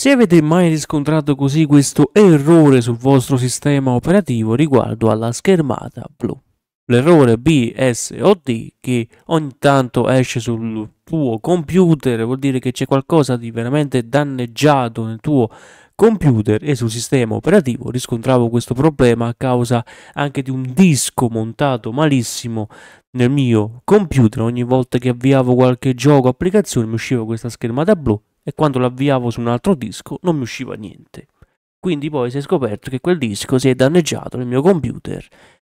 Se avete mai riscontrato così questo errore sul vostro sistema operativo riguardo alla schermata blu, l'errore BSOD che ogni tanto esce sul tuo computer, vuol dire che c'è qualcosa di veramente danneggiato nel tuo computer e sul sistema operativo riscontravo questo problema a causa anche di un disco montato malissimo nel mio computer ogni volta che avviavo qualche gioco o applicazione mi usciva questa schermata blu e quando l'avviavo su un altro disco non mi usciva niente. Quindi poi si è scoperto che quel disco si è danneggiato nel mio computer,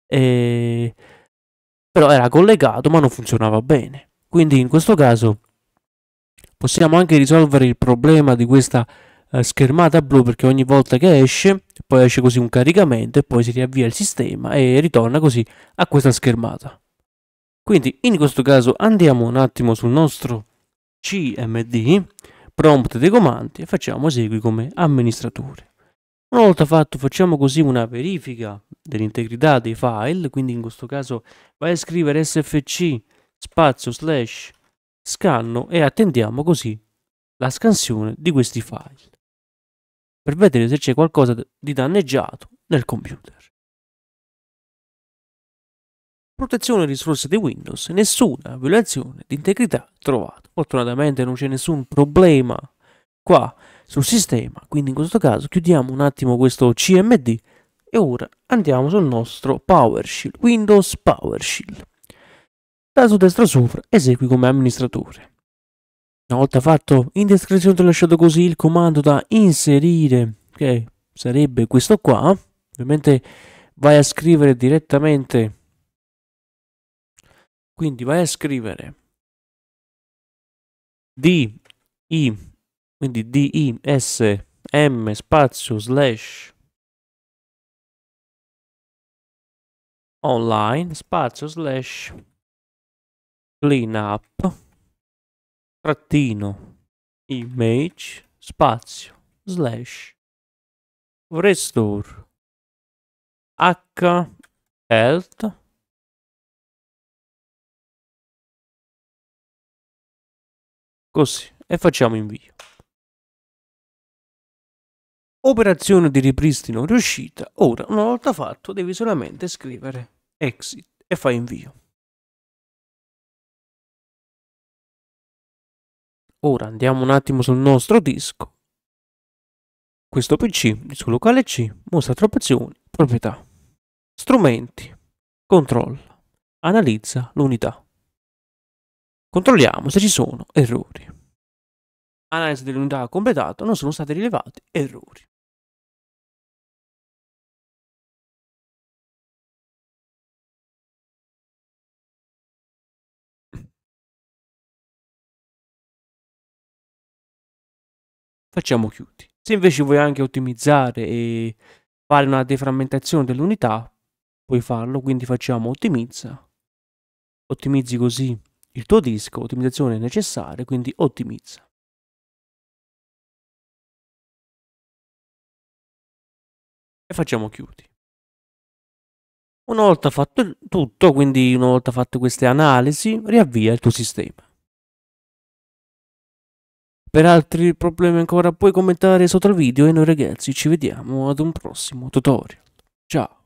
e... però era collegato ma non funzionava bene. Quindi in questo caso possiamo anche risolvere il problema di questa eh, schermata blu perché ogni volta che esce poi esce così un caricamento e poi si riavvia il sistema e ritorna così a questa schermata quindi in questo caso andiamo un attimo sul nostro CMD prompt dei comandi e facciamo esegui come amministratore. Una volta fatto facciamo così una verifica dell'integrità dei file, quindi in questo caso vai a scrivere sfc spazio slash scanno e attendiamo così la scansione di questi file per vedere se c'è qualcosa di danneggiato nel computer protezione risorse di Windows, nessuna violazione di integrità trovata. Fortunatamente non c'è nessun problema qua sul sistema, quindi in questo caso chiudiamo un attimo questo CMD e ora andiamo sul nostro PowerShell, Windows PowerShell. Da su destra sopra esegui come amministratore. Una volta fatto, in descrizione ti ho lasciato così il comando da inserire, che sarebbe questo qua. Ovviamente vai a scrivere direttamente quindi vai a scrivere d i quindi di s m spazio slash online spazio slash clean up trattino image spazio slash restore h health Così. E facciamo invio. Operazione di ripristino riuscita. Ora, una volta fatto, devi solamente scrivere exit e fai invio. Ora andiamo un attimo sul nostro disco. Questo PC, il suo locale C, mostra tre opzioni. Proprietà. Strumenti. Controlla. Analizza l'unità. Controlliamo se ci sono errori. Analisi dell'unità completato, non sono stati rilevati errori. Facciamo chiudi. Se invece vuoi anche ottimizzare e fare una deframmentazione dell'unità, puoi farlo, quindi facciamo ottimizza. Ottimizzi così il tuo disco, ottimizzazione necessaria, quindi ottimizza. E facciamo chiudi. Una volta fatto tutto, quindi una volta fatte queste analisi, riavvia il tuo sistema. Per altri problemi ancora puoi commentare sotto il video e noi ragazzi ci vediamo ad un prossimo tutorial. Ciao!